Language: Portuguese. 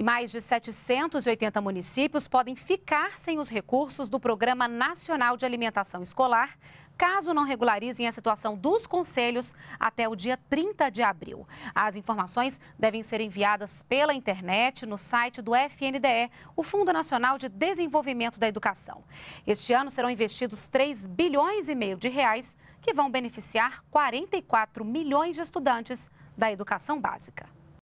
mais de 780 municípios podem ficar sem os recursos do Programa Nacional de Alimentação Escolar, caso não regularizem a situação dos conselhos até o dia 30 de abril. As informações devem ser enviadas pela internet no site do FNDE, o Fundo Nacional de Desenvolvimento da Educação. Este ano serão investidos 3 bilhões e meio de reais, que vão beneficiar 44 milhões de estudantes da educação básica.